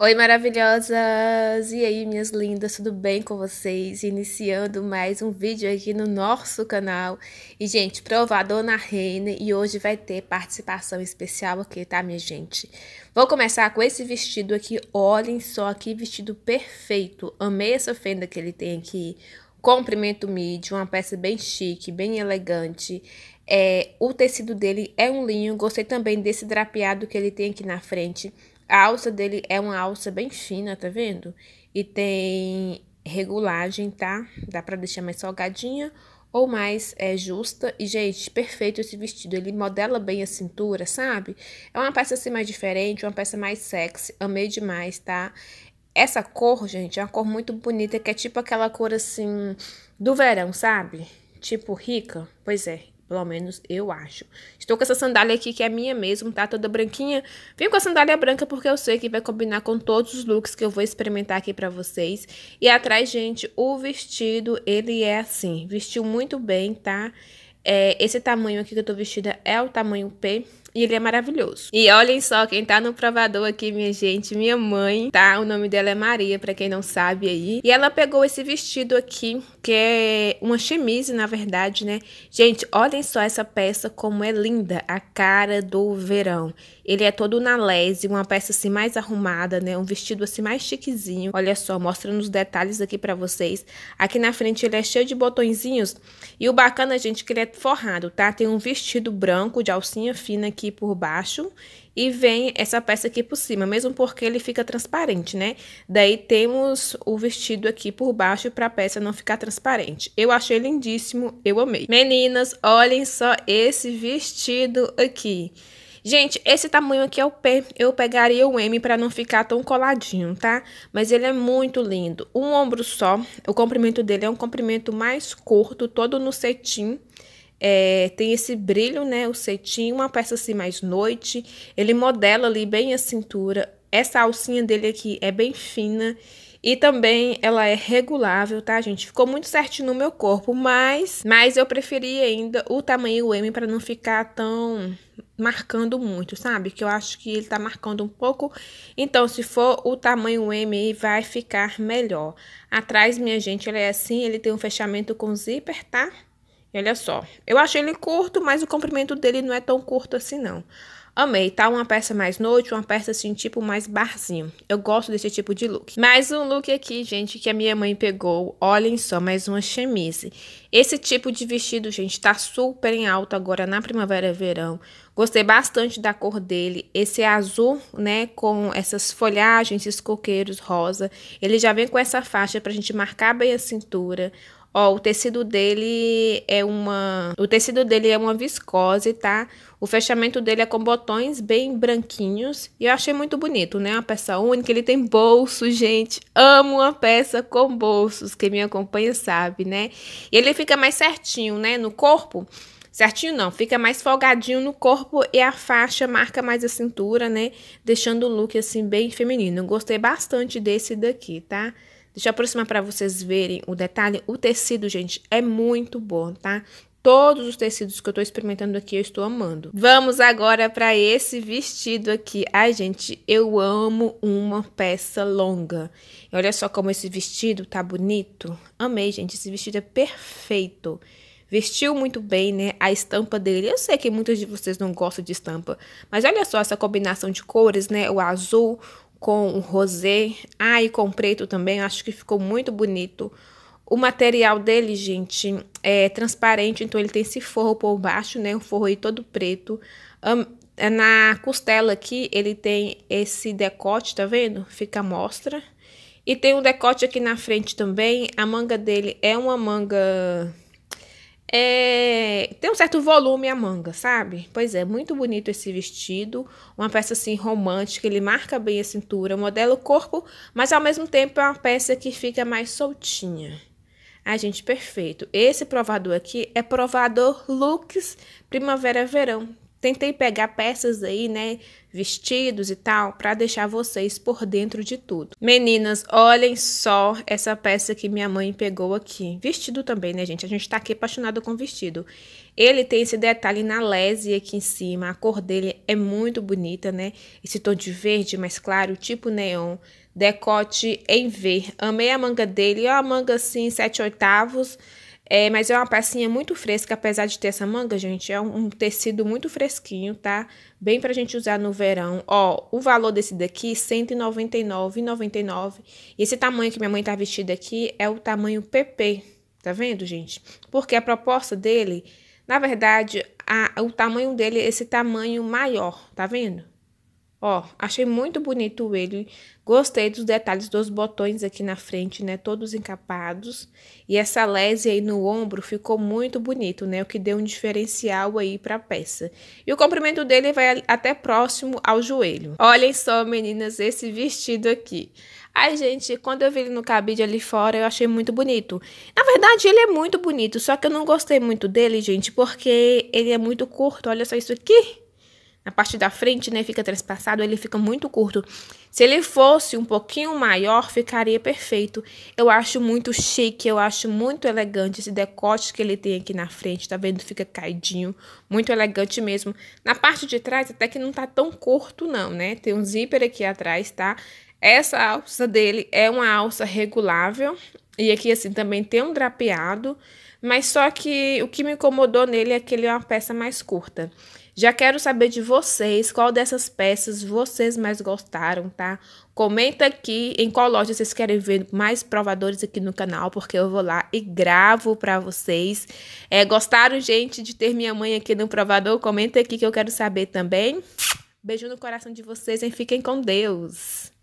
Oi, maravilhosas! E aí, minhas lindas, tudo bem com vocês? Iniciando mais um vídeo aqui no nosso canal. E, gente, provador na Reina e hoje vai ter participação especial aqui, tá, minha gente? Vou começar com esse vestido aqui. Olhem só que vestido perfeito. Amei essa fenda que ele tem aqui. Comprimento midi, uma peça bem chique, bem elegante. É, o tecido dele é um linho. Gostei também desse drapeado que ele tem aqui na frente. A alça dele é uma alça bem fina, tá vendo? E tem regulagem, tá? Dá pra deixar mais salgadinha ou mais é, justa. E, gente, perfeito esse vestido. Ele modela bem a cintura, sabe? É uma peça assim mais diferente, uma peça mais sexy. Amei demais, tá? Essa cor, gente, é uma cor muito bonita, que é tipo aquela cor assim do verão, sabe? Tipo rica. Pois é, pelo menos eu acho. Estou com essa sandália aqui que é minha mesmo, tá? Toda branquinha. Vim com a sandália branca porque eu sei que vai combinar com todos os looks que eu vou experimentar aqui pra vocês. E atrás, gente, o vestido, ele é assim. Vestiu muito bem, tá? É, esse tamanho aqui que eu tô vestida é o tamanho P. E ele é maravilhoso. E olhem só quem tá no provador aqui, minha gente. Minha mãe, tá? O nome dela é Maria, pra quem não sabe aí. E ela pegou esse vestido aqui, que é uma chemise, na verdade, né? Gente, olhem só essa peça como é linda. A cara do verão. Ele é todo na lese, uma peça assim mais arrumada, né? Um vestido assim mais chiquezinho. Olha só, mostrando os detalhes aqui para vocês. Aqui na frente ele é cheio de botõezinhos. E o bacana, gente, é que ele é forrado, tá? Tem um vestido branco de alcinha fina aqui por baixo e vem essa peça aqui por cima, mesmo porque ele fica transparente, né? Daí temos o vestido aqui por baixo para a peça não ficar transparente. Eu achei lindíssimo, eu amei. Meninas, olhem só esse vestido aqui. Gente, esse tamanho aqui é o P. Eu pegaria o M para não ficar tão coladinho, tá? Mas ele é muito lindo. Um ombro só. O comprimento dele é um comprimento mais curto, todo no cetim. É, tem esse brilho, né? O cetim, uma peça assim mais noite. Ele modela ali bem a cintura. Essa alcinha dele aqui é bem fina. E também ela é regulável, tá, gente? Ficou muito certinho no meu corpo, mas, mas eu preferi ainda o tamanho M para não ficar tão marcando muito, sabe? Que eu acho que ele tá marcando um pouco. Então, se for o tamanho M, vai ficar melhor. Atrás, minha gente, ele é assim, ele tem um fechamento com zíper, tá? E olha só. Eu achei ele curto, mas o comprimento dele não é tão curto assim, não. Amei, tá? Uma peça mais noite, uma peça assim, tipo mais barzinho. Eu gosto desse tipo de look. Mais um look aqui, gente, que a minha mãe pegou. Olhem só, mais uma chemise. Esse tipo de vestido, gente, tá super em alta agora na primavera e verão. Gostei bastante da cor dele. Esse azul, né, com essas folhagens, esses coqueiros rosa. Ele já vem com essa faixa pra gente marcar bem a cintura. Ó, o tecido dele é uma, o tecido dele é uma viscose, tá? O fechamento dele é com botões bem branquinhos e eu achei muito bonito, né? Uma peça única, ele tem bolso, gente. Amo uma peça com bolsos, quem me acompanha sabe, né? E ele fica mais certinho, né, no corpo. Certinho não, fica mais folgadinho no corpo e a faixa marca mais a cintura, né? Deixando o look assim bem feminino. Gostei bastante desse daqui, tá? Deixa eu aproximar para vocês verem o detalhe. O tecido, gente, é muito bom, tá? Todos os tecidos que eu tô experimentando aqui, eu estou amando. Vamos agora para esse vestido aqui. Ai, gente, eu amo uma peça longa. E olha só como esse vestido tá bonito. Amei, gente, esse vestido é perfeito vestiu muito bem, né? A estampa dele. Eu sei que muitos de vocês não gostam de estampa, mas olha só essa combinação de cores, né? O azul, com rosé. Ah, e com preto também, acho que ficou muito bonito. O material dele, gente, é transparente, então ele tem esse forro por baixo, né? O forro aí todo preto. É na costela aqui, ele tem esse decote, tá vendo? Fica à mostra. E tem um decote aqui na frente também. A manga dele é uma manga é, tem um certo volume a manga, sabe? Pois é, muito bonito esse vestido, uma peça assim romântica, ele marca bem a cintura, modela o corpo, mas ao mesmo tempo é uma peça que fica mais soltinha. Ai, gente, perfeito. Esse provador aqui é provador looks primavera-verão, Tentei pegar peças aí, né, vestidos e tal, para deixar vocês por dentro de tudo. Meninas, olhem só essa peça que minha mãe pegou aqui. Vestido também, né, gente? A gente tá aqui apaixonado com vestido. Ele tem esse detalhe na lese aqui em cima. A cor dele é muito bonita, né? Esse tom de verde mais claro, tipo neon. Decote em V. Amei a manga dele. Ó, a manga assim, sete oitavos é, mas é uma pecinha muito fresca, apesar de ter essa manga, gente, é um, um tecido muito fresquinho, tá? Bem pra gente usar no verão. Ó, o valor desse daqui, R$199,99. E esse tamanho que minha mãe tá vestida aqui é o tamanho PP, tá vendo, gente? Porque a proposta dele, na verdade, a, o tamanho dele é esse tamanho maior, tá vendo? Ó, achei muito bonito ele. Gostei dos detalhes dos botões aqui na frente, né? Todos encapados. E essa lese aí no ombro ficou muito bonito, né? O que deu um diferencial aí pra peça. E o comprimento dele vai até próximo ao joelho. Olhem só, meninas, esse vestido aqui. Ai, gente, quando eu vi ele no cabide ali fora, eu achei muito bonito. Na verdade, ele é muito bonito, só que eu não gostei muito dele, gente, porque ele é muito curto. Olha só isso aqui na parte da frente, né, fica trespassado, ele fica muito curto. Se ele fosse um pouquinho maior, ficaria perfeito. Eu acho muito chique, eu acho muito elegante esse decote que ele tem aqui na frente, tá vendo? Fica caidinho, muito elegante mesmo. Na parte de trás até que não tá tão curto não, né? Tem um zíper aqui atrás, tá? Essa alça dele é uma alça regulável, e aqui, assim, também tem um drapeado, mas só que o que me incomodou nele é que ele é uma peça mais curta. Já quero saber de vocês qual dessas peças vocês mais gostaram, tá? Comenta aqui em qual loja vocês querem ver mais provadores aqui no canal, porque eu vou lá e gravo para vocês. É, gostaram, gente, de ter minha mãe aqui no provador? Comenta aqui que eu quero saber também. Beijo no coração de vocês e fiquem com Deus!